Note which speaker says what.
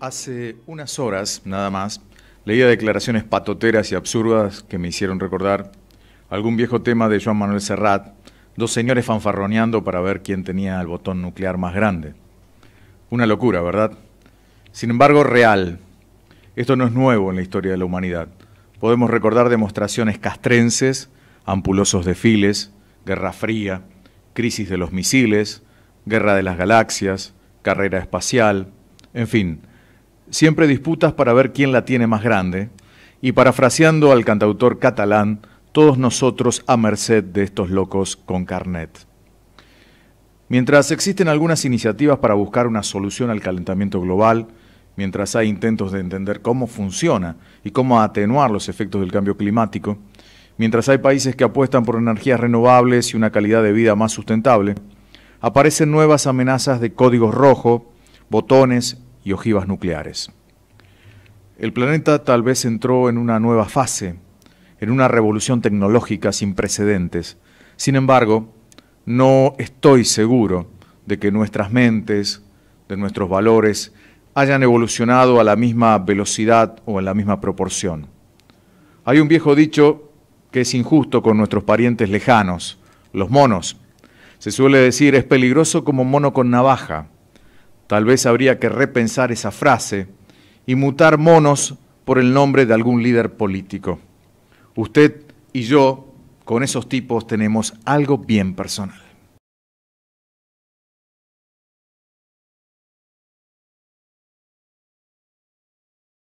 Speaker 1: Hace unas horas, nada más, leía declaraciones patoteras y absurdas que me hicieron recordar algún viejo tema de Joan Manuel Serrat, dos señores fanfarroneando para ver quién tenía el botón nuclear más grande. Una locura, ¿verdad? Sin embargo, real. Esto no es nuevo en la historia de la humanidad. Podemos recordar demostraciones castrenses, ampulosos desfiles, Guerra Fría, crisis de los misiles, Guerra de las Galaxias, carrera espacial, en fin, siempre disputas para ver quién la tiene más grande, y parafraseando al cantautor catalán, todos nosotros a merced de estos locos con carnet. Mientras existen algunas iniciativas para buscar una solución al calentamiento global, mientras hay intentos de entender cómo funciona y cómo atenuar los efectos del cambio climático, mientras hay países que apuestan por energías renovables y una calidad de vida más sustentable, aparecen nuevas amenazas de códigos rojo, botones ojivas nucleares. El planeta tal vez entró en una nueva fase, en una revolución tecnológica sin precedentes. Sin embargo, no estoy seguro de que nuestras mentes, de nuestros valores, hayan evolucionado a la misma velocidad o en la misma proporción. Hay un viejo dicho que es injusto con nuestros parientes lejanos, los monos. Se suele decir, es peligroso como mono con navaja. Tal vez habría que repensar esa frase y mutar monos por el nombre de algún líder político. Usted y yo, con esos tipos, tenemos algo bien personal.